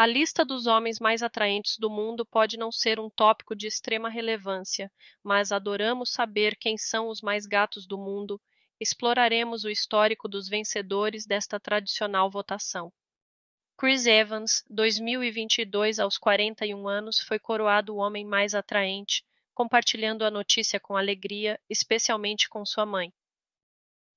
A lista dos homens mais atraentes do mundo pode não ser um tópico de extrema relevância, mas adoramos saber quem são os mais gatos do mundo. Exploraremos o histórico dos vencedores desta tradicional votação. Chris Evans, 2022 aos 41 anos, foi coroado o homem mais atraente, compartilhando a notícia com alegria, especialmente com sua mãe.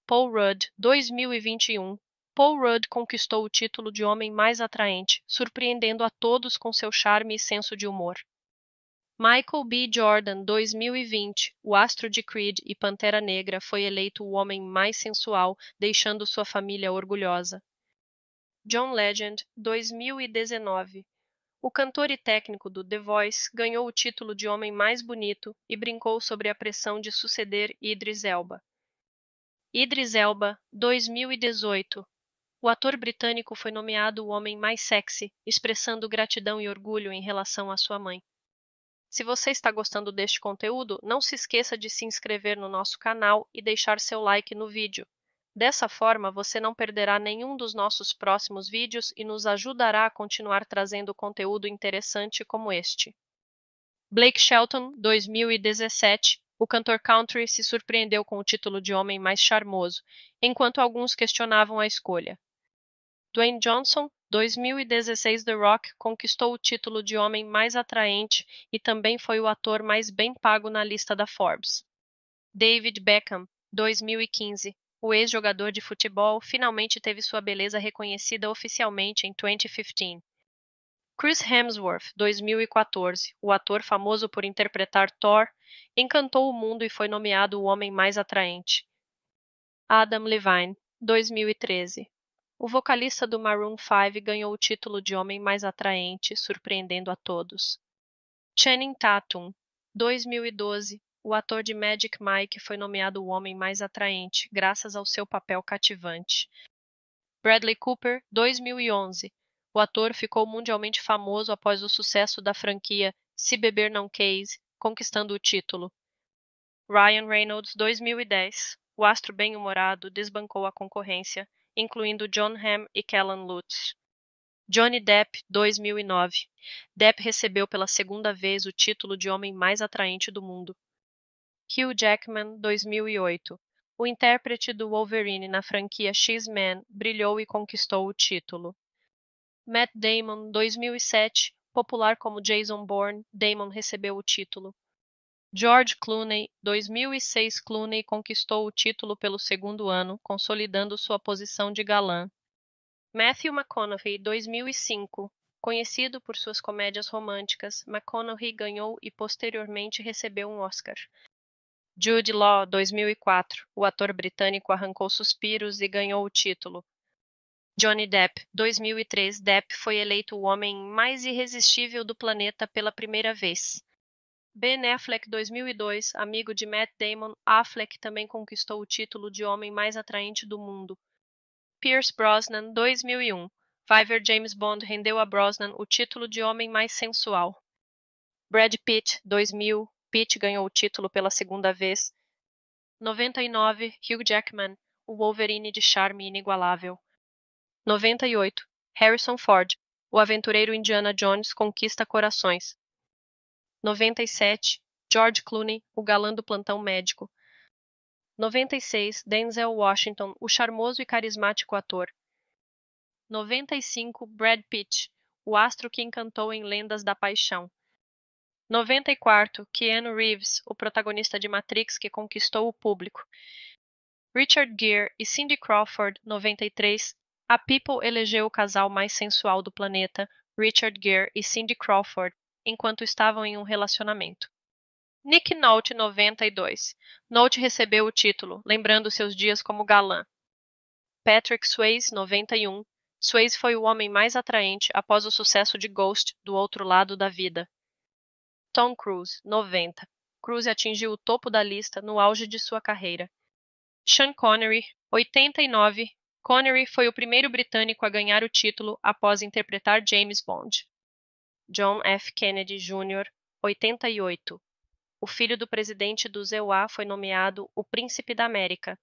Paul Rudd, 2021, Paul Rudd conquistou o título de homem mais atraente, surpreendendo a todos com seu charme e senso de humor. Michael B. Jordan, 2020, o astro de Creed e Pantera Negra, foi eleito o homem mais sensual, deixando sua família orgulhosa. John Legend, 2019, o cantor e técnico do The Voice ganhou o título de homem mais bonito e brincou sobre a pressão de suceder Idris Elba. Idris Elba, 2018, o ator britânico foi nomeado o homem mais sexy, expressando gratidão e orgulho em relação à sua mãe. Se você está gostando deste conteúdo, não se esqueça de se inscrever no nosso canal e deixar seu like no vídeo. Dessa forma, você não perderá nenhum dos nossos próximos vídeos e nos ajudará a continuar trazendo conteúdo interessante como este. Blake Shelton, 2017, o cantor country se surpreendeu com o título de Homem Mais Charmoso, enquanto alguns questionavam a escolha. Dwayne Johnson, 2016 The Rock conquistou o título de homem mais atraente e também foi o ator mais bem pago na lista da Forbes. David Beckham, 2015. O ex-jogador de futebol finalmente teve sua beleza reconhecida oficialmente em 2015. Chris Hemsworth, 2014, o ator famoso por interpretar Thor, encantou o mundo e foi nomeado o homem mais atraente. Adam Levine, 2013. O vocalista do Maroon 5 ganhou o título de homem mais atraente, surpreendendo a todos. Channing Tatum, 2012, o ator de Magic Mike foi nomeado o homem mais atraente, graças ao seu papel cativante. Bradley Cooper, 2011, o ator ficou mundialmente famoso após o sucesso da franquia Se Beber Não Case, conquistando o título. Ryan Reynolds, 2010, o astro bem-humorado desbancou a concorrência incluindo John Hamm e Kellan Lutz. Johnny Depp 2009. Depp recebeu pela segunda vez o título de homem mais atraente do mundo. Hugh Jackman 2008. O intérprete do Wolverine na franquia X-Men brilhou e conquistou o título. Matt Damon 2007. Popular como Jason Bourne, Damon recebeu o título. George Clooney, 2006 Clooney conquistou o título pelo segundo ano, consolidando sua posição de galã. Matthew McConaughey, 2005, conhecido por suas comédias românticas, McConaughey ganhou e posteriormente recebeu um Oscar. Jude Law, 2004, o ator britânico arrancou suspiros e ganhou o título. Johnny Depp, 2003, Depp foi eleito o homem mais irresistível do planeta pela primeira vez. Ben Affleck 2002, amigo de Matt Damon, Affleck também conquistou o título de homem mais atraente do mundo. Pierce Brosnan 2001, Fiverr James Bond rendeu a Brosnan o título de homem mais sensual. Brad Pitt 2000, Pitt ganhou o título pela segunda vez. 99, Hugh Jackman, o Wolverine de charme inigualável. 98, Harrison Ford, o aventureiro Indiana Jones conquista corações. 97, George Clooney, o galã do plantão médico. 96, Denzel Washington, o charmoso e carismático ator. 95, Brad Pitt, o astro que encantou em Lendas da Paixão. 94, Keanu Reeves, o protagonista de Matrix que conquistou o público. Richard Gere e Cindy Crawford, 93, a People elegeu o casal mais sensual do planeta, Richard Gere e Cindy Crawford, enquanto estavam em um relacionamento. Nick Nolte 92. Nolte recebeu o título, lembrando seus dias como galã. Patrick Swayze 91. Swayze foi o homem mais atraente após o sucesso de Ghost do Outro Lado da Vida. Tom Cruise 90. Cruise atingiu o topo da lista no auge de sua carreira. Sean Connery 89. Connery foi o primeiro britânico a ganhar o título após interpretar James Bond. John F. Kennedy Jr., 88. O filho do presidente do ZEUA foi nomeado o Príncipe da América.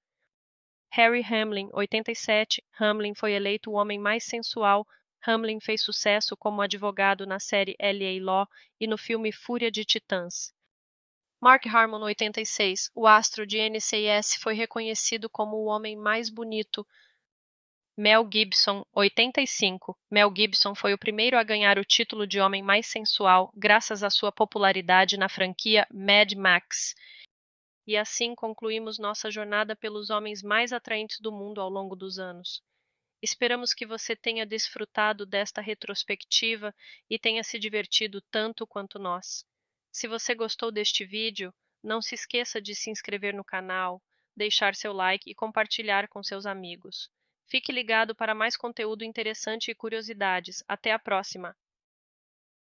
Harry Hamlin, 87. Hamlin foi eleito o homem mais sensual. Hamlin fez sucesso como advogado na série L.A. Law e no filme Fúria de Titãs. Mark Harmon, 86. O astro de NCIS foi reconhecido como o homem mais bonito Mel Gibson, 85. Mel Gibson foi o primeiro a ganhar o título de homem mais sensual graças à sua popularidade na franquia Mad Max. E assim concluímos nossa jornada pelos homens mais atraentes do mundo ao longo dos anos. Esperamos que você tenha desfrutado desta retrospectiva e tenha se divertido tanto quanto nós. Se você gostou deste vídeo, não se esqueça de se inscrever no canal, deixar seu like e compartilhar com seus amigos. Fique ligado para mais conteúdo interessante e curiosidades. Até a próxima!